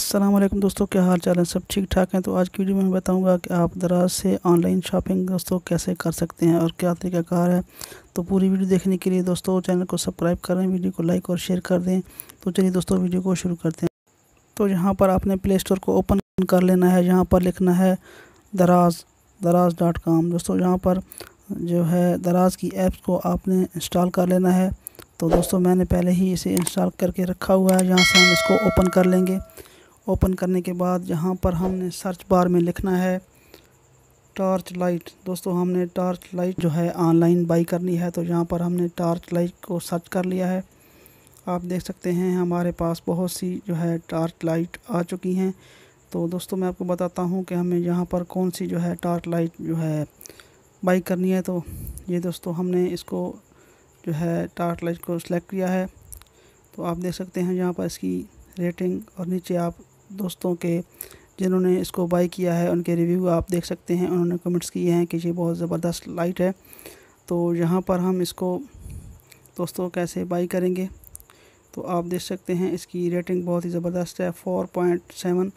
असलम दोस्तों क्या हाल चाल है सब ठीक ठाक हैं तो आज की वीडियो में मैं बताऊंगा कि आप दराज से ऑनलाइन शॉपिंग दोस्तों कैसे कर सकते हैं और क्या तरीकाकार है तो पूरी वीडियो देखने के लिए दोस्तों चैनल को सब्सक्राइब करें वीडियो को लाइक और शेयर कर दें तो चलिए दोस्तों वीडियो को शुरू करते हैं तो यहाँ पर आपने प्ले स्टोर को ओपन कर लेना है यहाँ पर लिखना है दराज दराज डॉट कॉम दोस्तों यहाँ पर जो है दराज की ऐप्स को आपने इंस्टॉल कर लेना है तो दोस्तों मैंने पहले ही इसे इंस्टॉल करके रखा हुआ है यहाँ से हम इसको ओपन कर लेंगे ओपन करने के बाद यहाँ पर हमने सर्च बार में लिखना है टार्च लाइट दोस्तों हमने टार्च लाइट जो है ऑनलाइन बाई करनी है तो यहाँ पर हमने टार्च लाइट को सर्च कर लिया है आप देख सकते हैं हमारे पास बहुत सी जो है टार्च लाइट आ चुकी हैं तो दोस्तों मैं आपको बताता हूँ कि हमें यहाँ पर कौन सी जो है टार्च लाइट जो है बाई करनी है तो ये दोस्तों हमने इसको जो है टार्च लाइट को सिलेक्ट किया है तो आप देख सकते हैं यहाँ पर इसकी रेटिंग और नीचे आप दोस्तों के जिन्होंने इसको बाई किया है उनके रिव्यू आप देख सकते हैं उन्होंने कमेंट्स किए हैं कि ये बहुत ज़बरदस्त लाइट है तो यहाँ पर हम इसको दोस्तों कैसे बाई करेंगे तो आप देख सकते हैं इसकी रेटिंग बहुत ही ज़बरदस्त है फोर पॉइंट सेवन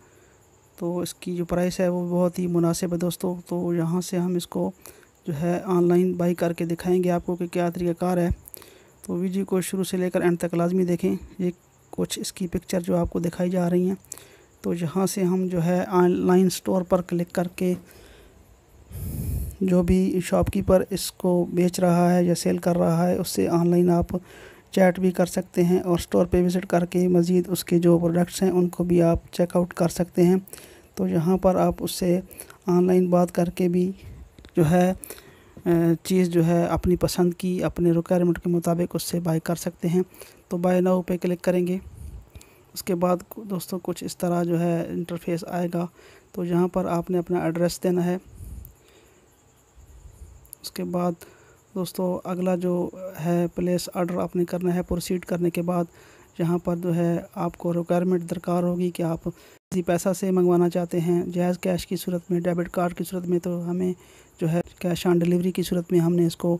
तो इसकी जो प्राइस है वो बहुत ही मुनासिब है दोस्तों तो यहाँ से हम इसको जो है ऑनलाइन बाई करके दिखाएँगे आपको कि क्या तरीक़ाकार है तो वीडियो को शुरू से लेकर एंड तक लाजमी देखें ये कुछ इसकी पिक्चर जो आपको दिखाई जा रही हैं तो यहाँ से हम जो है ऑनलाइन स्टोर पर क्लिक करके जो भी शॉपकीपर इसको बेच रहा है या सेल कर रहा है उससे ऑनलाइन आप चैट भी कर सकते हैं और स्टोर पे विज़िट करके मज़ीद उसके जो प्रोडक्ट्स हैं उनको भी आप चेकआउट कर सकते हैं तो यहाँ पर आप उससे ऑनलाइन बात करके भी जो है चीज़ जो है अपनी पसंद की अपने रिक्वायरमेंट के मुताबिक उससे बाई कर सकते हैं तो बाय नाउ पे क्लिक करेंगे उसके बाद दोस्तों कुछ इस तरह जो है इंटरफेस आएगा तो यहाँ पर आपने अपना एड्रेस देना है उसके बाद दोस्तों अगला जो है प्लेस आर्डर आपने करना है प्रोसीड करने के बाद यहाँ पर जो है आपको रिक्वायरमेंट दरकार होगी कि आप किसी पैसा से मंगवाना चाहते हैं जैज़ कैश की सूरत में डेबिट कार्ड की सूरत में तो हमें जो है कैश ऑन डिलीवरी की सूरत में हमने इसको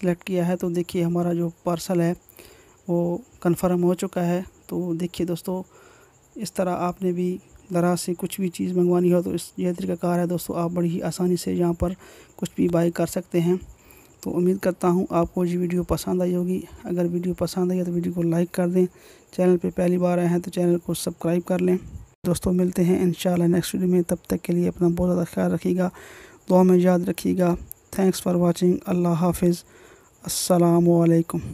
सिलेक्ट किया है तो देखिए हमारा जो पार्सल है वो कन्फर्म हो चुका है तो देखिए दोस्तों इस तरह आपने भी दराज से कुछ भी चीज़ मंगवानी हो तो इस यह तरीकाकार है दोस्तों आप बड़ी ही आसानी से यहाँ पर कुछ भी बाई कर सकते हैं तो उम्मीद करता हूँ आपको ये वीडियो पसंद आई होगी अगर वीडियो पसंद आई है तो वीडियो को लाइक कर दें चैनल पे पहली बार आए हैं तो चैनल को सब्सक्राइब कर लें दोस्तों मिलते हैं इन नेक्स्ट वीडियो में तब तक के लिए अपना बहुत ज़्यादा ख्याल रखिएगा दुआ में याद रखिएगा थैंक्स फॉर वॉचिंग अल्लाह हाफिज़ असलकम